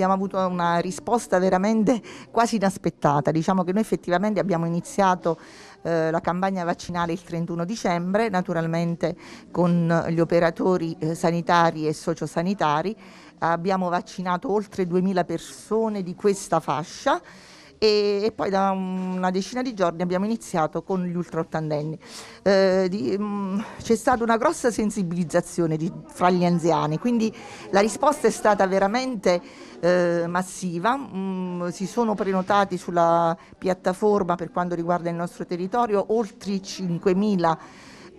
Abbiamo avuto una risposta veramente quasi inaspettata, diciamo che noi effettivamente abbiamo iniziato eh, la campagna vaccinale il 31 dicembre, naturalmente con gli operatori eh, sanitari e sociosanitari, abbiamo vaccinato oltre 2000 persone di questa fascia e, e poi da una decina di giorni abbiamo iniziato con gli ultra ottantenni. Eh, mm, c'è stata una grossa sensibilizzazione di, fra gli anziani, quindi la risposta è stata veramente eh, massiva, mh, mm, si sono prenotati sulla piattaforma per quanto riguarda il nostro territorio oltre 5.000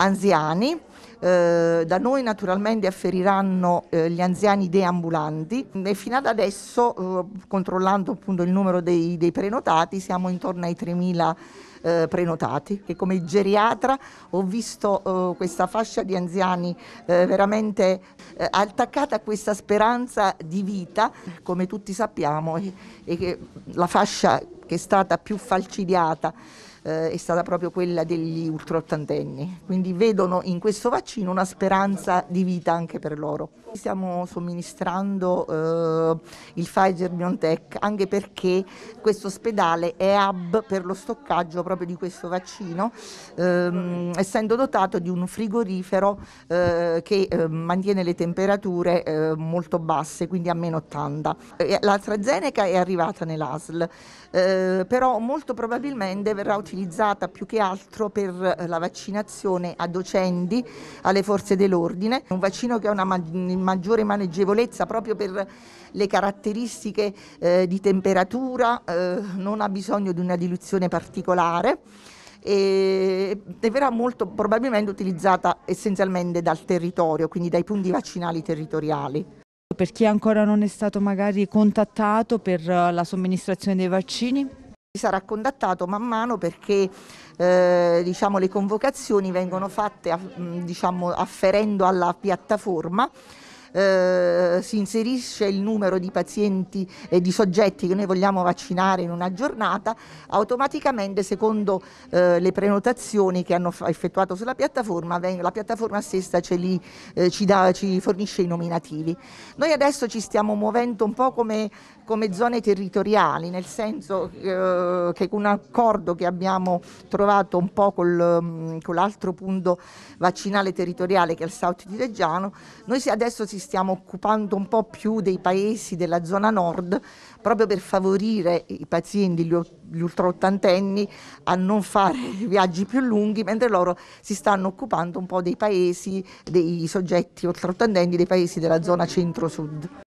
anziani, eh, da noi naturalmente afferiranno eh, gli anziani deambulanti e fino ad adesso, eh, controllando appunto il numero dei, dei prenotati, siamo intorno ai 3.000 eh, prenotati che come geriatra ho visto eh, questa fascia di anziani eh, veramente eh, attaccata a questa speranza di vita come tutti sappiamo e, e che la fascia che è stata più falcidiata eh, è stata proprio quella degli ultraottantenni, quindi vedono in questo vaccino una speranza di vita anche per loro. Stiamo somministrando eh, il Pfizer BioNTech anche perché questo ospedale è hub per lo stoccaggio proprio di questo vaccino, ehm, essendo dotato di un frigorifero eh, che eh, mantiene le temperature eh, molto basse, quindi a meno 80. L'AstraZeneca è arrivata nell'ASL, eh, però molto probabilmente verrà utilizzata utilizzata più che altro per eh, la vaccinazione a docendi, alle forze dell'ordine, un vaccino che ha una maggiore maneggevolezza proprio per le caratteristiche eh, di temperatura, eh, non ha bisogno di una diluzione particolare e, verrà molto probabilmente utilizzata essenzialmente dal territorio, quindi dai punti vaccinali territoriali. Per chi ancora non è stato magari contattato per eh, la somministrazione dei vaccini? sarà contattato man mano perché eh, diciamo, le convocazioni vengono fatte mm, diciamo, afferendo alla piattaforma. Eh, si inserisce il numero di pazienti e di soggetti che noi vogliamo vaccinare in una giornata, automaticamente secondo eh, le prenotazioni che hanno effettuato sulla piattaforma, la piattaforma stessa li, eh, ci, da, ci, fornisce i nominativi. Noi adesso ci stiamo muovendo un po' come come zone territoriali, nel senso eh, che un accordo che abbiamo trovato un po' col, mm, con l'altro punto vaccinale territoriale che è il South di Reggiano, noi adesso ci stiamo occupando un po' più dei paesi della zona nord proprio per favorire i pazienti, gli, gli ultraottantenni, a non fare viaggi più lunghi, mentre loro si stanno occupando un po' dei paesi, dei soggetti ultraottantenni dei paesi della zona centro-sud.